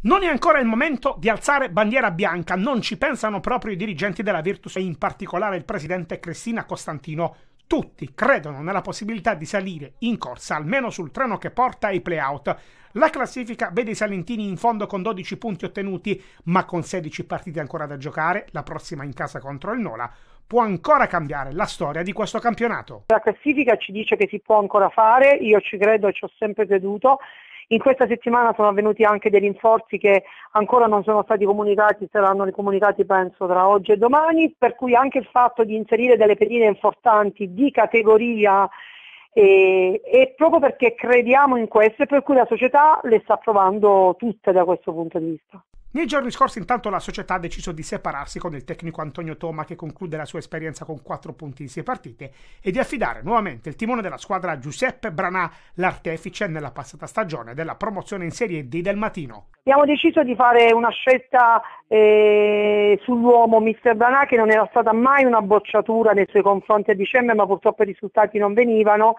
Non è ancora il momento di alzare bandiera bianca, non ci pensano proprio i dirigenti della Virtus e in particolare il presidente Cristina Costantino. Tutti credono nella possibilità di salire in corsa almeno sul treno che porta ai playout. La classifica vede i Salentini in fondo con 12 punti ottenuti, ma con 16 partite ancora da giocare, la prossima in casa contro il Nola può ancora cambiare la storia di questo campionato. La classifica ci dice che si può ancora fare, io ci credo e ci ho sempre creduto. In questa settimana sono avvenuti anche dei rinforzi che ancora non sono stati comunicati, saranno comunicati penso tra oggi e domani, per cui anche il fatto di inserire delle pedine importanti di categoria e, e, proprio perché crediamo in questo e per cui la società le sta provando tutte da questo punto di vista. Nei giorni scorsi intanto la società ha deciso di separarsi con il tecnico Antonio Toma che conclude la sua esperienza con quattro punti in sei partite e di affidare nuovamente il timone della squadra a Giuseppe Branà, l'artefice nella passata stagione della promozione in Serie D del mattino. Abbiamo deciso di fare una scelta eh, sull'uomo Mr. Branà che non era stata mai una bocciatura nei suoi confronti a dicembre ma purtroppo i risultati non venivano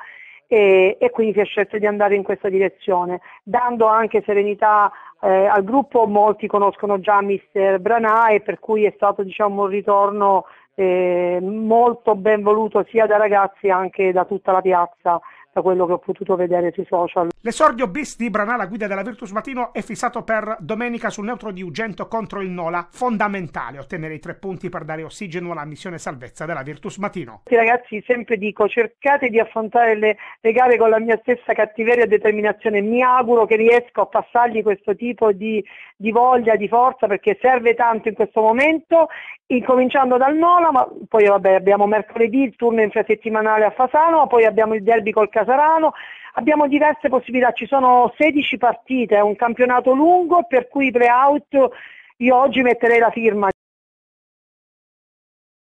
e, e, quindi si è scelto di andare in questa direzione, dando anche serenità eh, al gruppo, molti conoscono già Mr. Branai per cui è stato diciamo, un ritorno eh, molto ben voluto sia da ragazzi anche da tutta la piazza da quello che ho potuto vedere sui social. L'esordio bis di Branà alla guida della Virtus Matino è fissato per domenica sul neutro di Ugento contro il Nola, fondamentale ottenere i tre punti per dare ossigeno alla missione salvezza della Virtus Matino. Ragazzi, sempre dico, cercate di affrontare le, le gare con la mia stessa cattiveria e determinazione, mi auguro che riesco a passargli questo tipo di, di voglia, di forza, perché serve tanto in questo momento incominciando dal Nola, ma poi vabbè, abbiamo mercoledì il turno infrasettimanale a Fasano, poi abbiamo il derby col Casarano. Abbiamo diverse possibilità, ci sono 16 partite, è un campionato lungo per cui i play-out io oggi metterei la firma